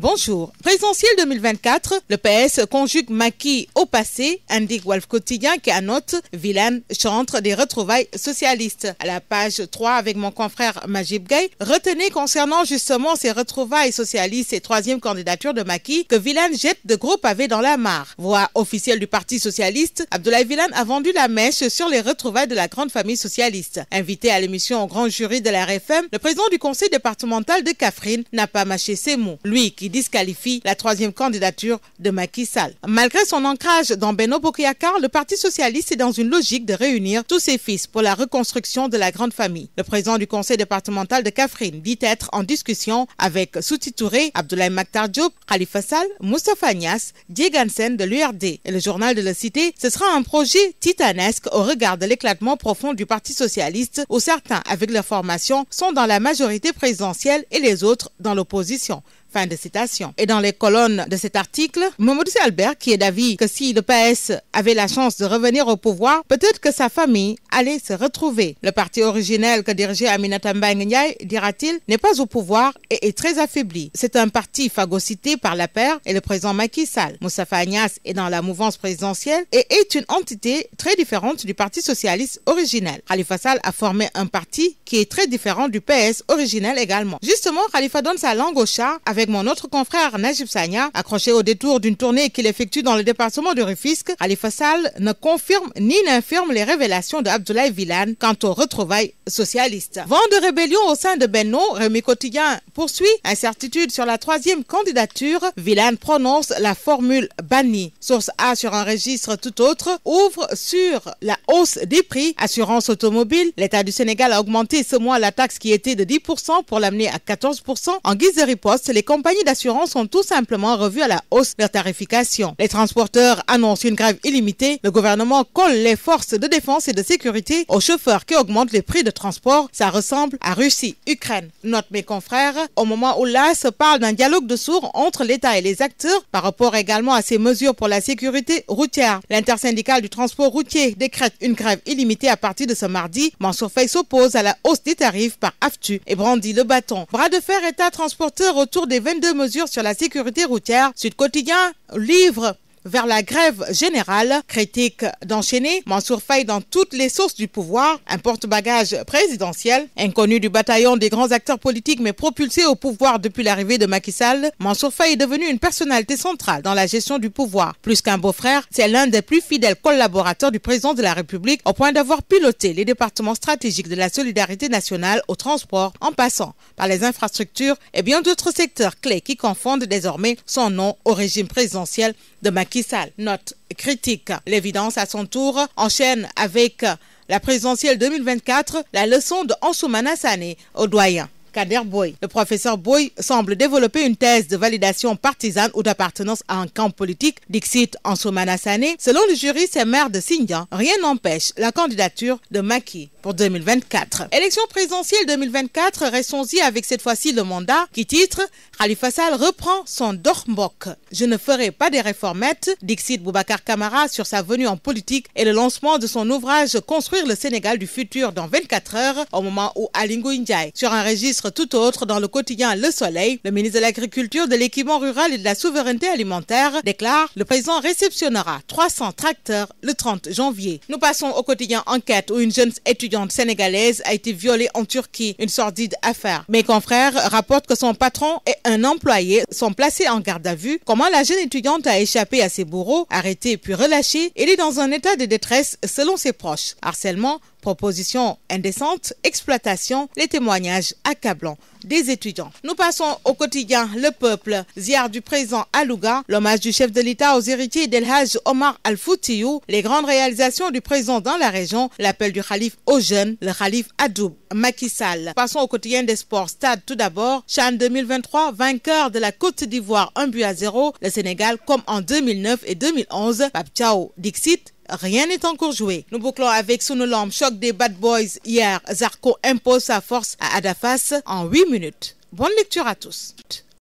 Bonjour. Présentiel 2024, le PS conjugue maquis au passé, indique Wolf Quotidien qui annote Vilain chante des retrouvailles socialistes. À la page 3 avec mon confrère Majib Gay, retenez concernant justement ces retrouvailles socialistes et troisième candidature de maquis que Vilain jette de gros pavés dans la mare. Voix officielle du Parti socialiste, Abdoulaye Vilain a vendu la mèche sur les retrouvailles de la grande famille socialiste. Invité à l'émission au grand jury de la RFM, le président du conseil départemental de Kafrine n'a pas mâché ses mots. Lui qui disqualifie la troisième candidature de Macky Sall. Malgré son ancrage dans Beno Bokriakar, le Parti socialiste est dans une logique de réunir tous ses fils pour la reconstruction de la grande famille. Le président du conseil départemental de Kafrine dit être en discussion avec Souti Touré, Abdoulaye Maktar Diop, Khalifa Sall, Moustapha Nias, Diegansen de l'URD. Et le journal de la Cité, ce sera un projet titanesque au regard de l'éclatement profond du Parti socialiste où certains, avec leur formation, sont dans la majorité présidentielle et les autres dans l'opposition. Fin de citation. Et dans les colonnes de cet article, Momodou Albert, qui est d'avis que si le PS avait la chance de revenir au pouvoir, peut-être que sa famille allait se retrouver. Le parti originel que dirigeait Aminata Ndiaye, dira-t-il, n'est pas au pouvoir et est très affaibli. C'est un parti phagocyté par la paire et le président Macky Sall. Moussa Fagnas est dans la mouvance présidentielle et est une entité très différente du parti socialiste originel. Khalifa Sall a formé un parti qui est très différent du PS originel également. Justement, Khalifa donne sa langue au chat avec mon autre confrère Najib Sanya, accroché au détour d'une tournée qu'il effectue dans le département de Rufisque, Ali Fassal ne confirme ni n'infirme les révélations de Abdoulaye Villane quant au retrouvailles socialistes. Vent de rébellion au sein de Benno, Rémi Quotidien poursuit incertitude sur la troisième candidature. Villane prononce la formule banni. Source A sur un registre tout autre ouvre sur la hausse des prix. Assurance automobile, l'État du Sénégal a augmenté ce mois la taxe qui était de 10% pour l'amener à 14%. En guise de riposte, les compagnies d'assurance ont tout simplement revu à la hausse leur tarification. Les transporteurs annoncent une grève illimitée. Le gouvernement colle les forces de défense et de sécurité aux chauffeurs qui augmentent les prix de transport. Ça ressemble à Russie, Ukraine. Note mes confrères, au moment où là se parle d'un dialogue de sourds entre l'État et les acteurs par rapport également à ces mesures pour la sécurité routière. L'intersyndicale du transport routier décrète une grève illimitée à partir de ce mardi. Mansourfeil s'oppose à la hausse des tarifs par AFTU et brandit le bâton. Bras de fer État transporteur autour des 22 mesures sur la sécurité routière. Sud Quotidien livre vers la grève générale. Critique d'enchaîner Mansour Faye dans toutes les sources du pouvoir, un porte-bagage présidentiel, inconnu du bataillon des grands acteurs politiques mais propulsé au pouvoir depuis l'arrivée de Macky Sall, Mansour Faye est devenu une personnalité centrale dans la gestion du pouvoir. Plus qu'un beau-frère, c'est l'un des plus fidèles collaborateurs du président de la République au point d'avoir piloté les départements stratégiques de la solidarité nationale au transport en passant par les infrastructures et bien d'autres secteurs clés qui confondent désormais son nom au régime présidentiel de Macky Note critique. L'évidence à son tour enchaîne avec la présidentielle 2024, la leçon de Ansoumana Sané au doyen. Kader Boy. Le professeur Boy semble développer une thèse de validation partisane ou d'appartenance à un camp politique, dixit en Soumanassane. Selon le jury, c'est maire de Signan. Rien n'empêche la candidature de Maki pour 2024. Élection présidentielle 2024, restons-y avec cette fois-ci le mandat qui titre Khalifa Sall reprend son dormbok. Je ne ferai pas des réformettes, dixit Boubacar Camara sur sa venue en politique et le lancement de son ouvrage Construire le Sénégal du futur dans 24 heures au moment où Alingo Ndiaye sur un registre tout autre dans le quotidien Le Soleil, le ministre de l'Agriculture, de l'Équipement rural et de la Souveraineté alimentaire déclare le président réceptionnera 300 tracteurs le 30 janvier. Nous passons au quotidien enquête où une jeune étudiante sénégalaise a été violée en Turquie, une sordide affaire. Mes confrères rapportent que son patron et un employé sont placés en garde à vue. Comment la jeune étudiante a échappé à ses bourreaux, arrêtée puis relâchée, elle est dans un état de détresse selon ses proches. Harcèlement, Proposition indécente, exploitation, les témoignages accablants des étudiants. Nous passons au quotidien Le Peuple, ziar du présent à l'hommage du chef de l'État aux héritiers Hajj Omar Al-Foutiou, les grandes réalisations du présent dans la région, l'appel du Khalif aux jeunes, le Khalif Adoub Macky Passons au quotidien des sports. Stade tout d'abord, Chan 2023, vainqueur de la Côte d'Ivoire, 1 but à 0, le Sénégal comme en 2009 et 2011, Papchao Dixit, rien n'est encore joué. Nous bouclons avec Sunolam, choc des Bad Boys hier. Zarko impose sa force à Adafas en 8 minutes. Bonne lecture à tous.